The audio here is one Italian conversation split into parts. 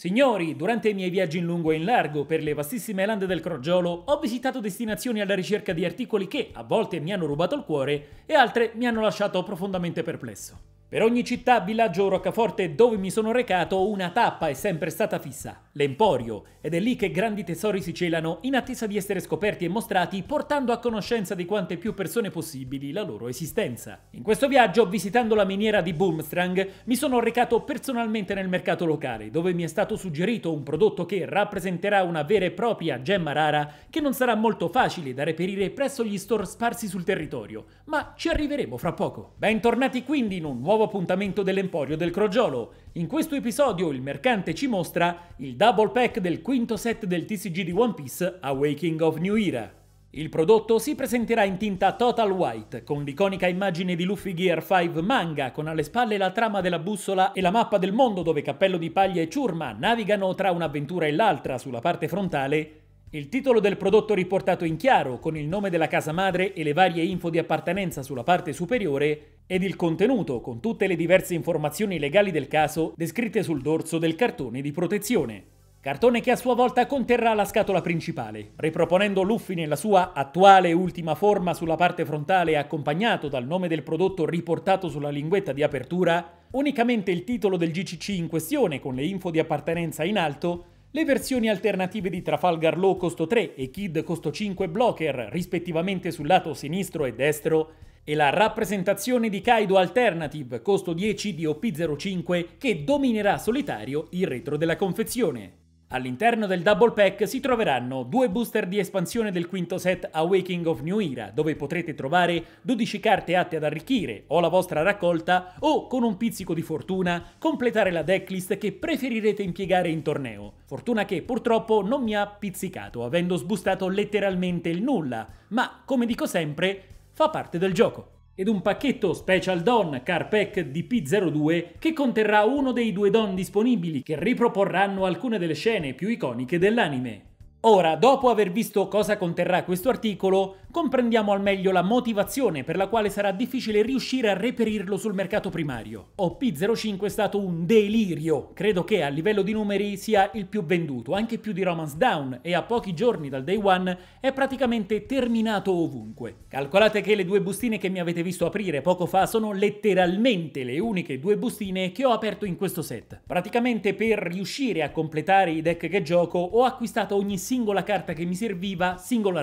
Signori, durante i miei viaggi in lungo e in largo per le vastissime lande del Crogiolo ho visitato destinazioni alla ricerca di articoli che a volte mi hanno rubato il cuore e altre mi hanno lasciato profondamente perplesso. Per ogni città, villaggio o roccaforte dove mi sono recato una tappa è sempre stata fissa l'Emporio, ed è lì che grandi tesori si celano in attesa di essere scoperti e mostrati portando a conoscenza di quante più persone possibili la loro esistenza. In questo viaggio, visitando la miniera di Boomstrang, mi sono recato personalmente nel mercato locale, dove mi è stato suggerito un prodotto che rappresenterà una vera e propria gemma rara che non sarà molto facile da reperire presso gli store sparsi sul territorio, ma ci arriveremo fra poco. Bentornati quindi in un nuovo appuntamento dell'Emporio del Crogiolo. In questo episodio il mercante ci mostra il double pack del quinto set del TCG di One Piece Awaking of New Era. Il prodotto si presenterà in tinta total white, con l'iconica immagine di Luffy Gear 5 manga, con alle spalle la trama della bussola e la mappa del mondo dove Cappello di Paglia e Ciurma navigano tra un'avventura e l'altra sulla parte frontale, il titolo del prodotto riportato in chiaro, con il nome della casa madre e le varie info di appartenenza sulla parte superiore, ed il contenuto, con tutte le diverse informazioni legali del caso, descritte sul dorso del cartone di protezione. Cartone che a sua volta conterrà la scatola principale, riproponendo Luffy nella sua attuale e ultima forma sulla parte frontale accompagnato dal nome del prodotto riportato sulla linguetta di apertura, unicamente il titolo del GCC in questione con le info di appartenenza in alto le versioni alternative di Trafalgar Law costo 3 e Kid costo 5 Blocker, rispettivamente sul lato sinistro e destro, e la rappresentazione di Kaido Alternative costo 10 di OP05 che dominerà solitario il retro della confezione. All'interno del Double Pack si troveranno due booster di espansione del quinto set Awakening of New Era, dove potrete trovare 12 carte atte ad arricchire o la vostra raccolta o, con un pizzico di fortuna, completare la decklist che preferirete impiegare in torneo. Fortuna che purtroppo non mi ha pizzicato, avendo sbustato letteralmente il nulla, ma, come dico sempre, fa parte del gioco ed un pacchetto Special Don Car Pack DP02 che conterrà uno dei due don disponibili che riproporranno alcune delle scene più iconiche dell'anime. Ora, dopo aver visto cosa conterrà questo articolo, comprendiamo al meglio la motivazione per la quale sarà difficile riuscire a reperirlo sul mercato primario. OP05 è stato un delirio, credo che a livello di numeri sia il più venduto, anche più di Romance Down, e a pochi giorni dal day one è praticamente terminato ovunque. Calcolate che le due bustine che mi avete visto aprire poco fa sono letteralmente le uniche due bustine che ho aperto in questo set. Praticamente per riuscire a completare i deck che gioco ho acquistato ogni singola carta che mi serviva singolarmente.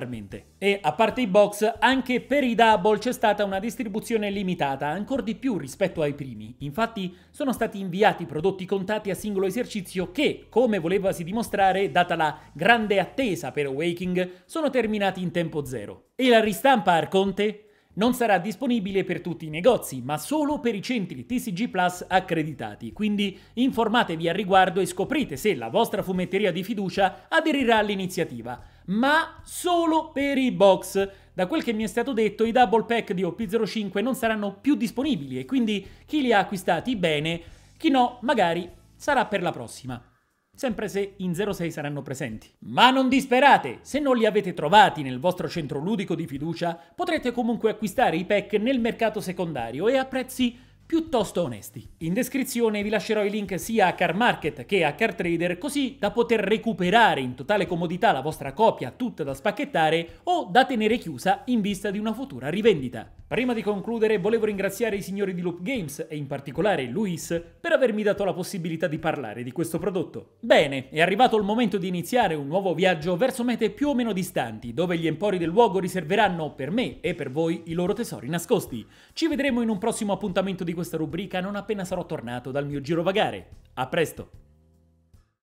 E a parte parte i box, anche per i double c'è stata una distribuzione limitata, ancora di più rispetto ai primi. Infatti sono stati inviati prodotti contati a singolo esercizio che, come volevasi dimostrare, data la grande attesa per Awaking, sono terminati in tempo zero. E la ristampa Arconte? non sarà disponibile per tutti i negozi, ma solo per i centri TCG Plus accreditati. Quindi informatevi al riguardo e scoprite se la vostra fumetteria di fiducia aderirà all'iniziativa ma solo per i box. Da quel che mi è stato detto, i double pack di OP05 non saranno più disponibili e quindi chi li ha acquistati bene, chi no, magari sarà per la prossima. Sempre se in 06 saranno presenti. Ma non disperate! Se non li avete trovati nel vostro centro ludico di fiducia, potrete comunque acquistare i pack nel mercato secondario e a prezzi piuttosto onesti. In descrizione vi lascerò i link sia a Car Market che a Car Trader così da poter recuperare in totale comodità la vostra copia tutta da spacchettare o da tenere chiusa in vista di una futura rivendita. Prima di concludere volevo ringraziare i signori di Loop Games e in particolare Luis per avermi dato la possibilità di parlare di questo prodotto. Bene, è arrivato il momento di iniziare un nuovo viaggio verso mete più o meno distanti, dove gli empori del luogo riserveranno per me e per voi i loro tesori nascosti. Ci vedremo in un prossimo appuntamento di questa rubrica non appena sarò tornato dal mio girovagare. A presto!